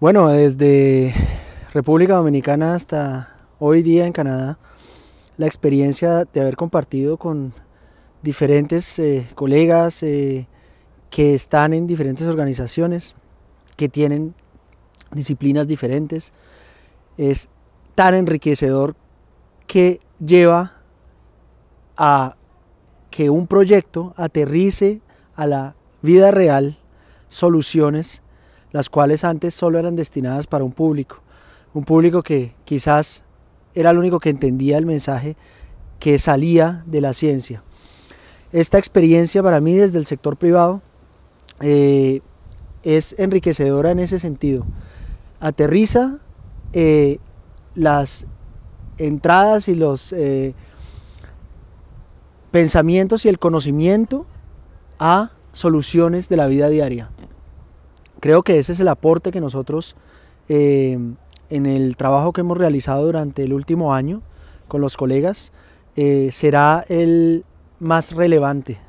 Bueno, desde República Dominicana hasta hoy día en Canadá, la experiencia de haber compartido con diferentes eh, colegas eh, que están en diferentes organizaciones, que tienen disciplinas diferentes, es tan enriquecedor que lleva a que un proyecto aterrice a la vida real soluciones las cuales antes solo eran destinadas para un público, un público que quizás era el único que entendía el mensaje que salía de la ciencia. Esta experiencia para mí desde el sector privado eh, es enriquecedora en ese sentido. Aterriza eh, las entradas y los eh, pensamientos y el conocimiento a soluciones de la vida diaria. Creo que ese es el aporte que nosotros eh, en el trabajo que hemos realizado durante el último año con los colegas eh, será el más relevante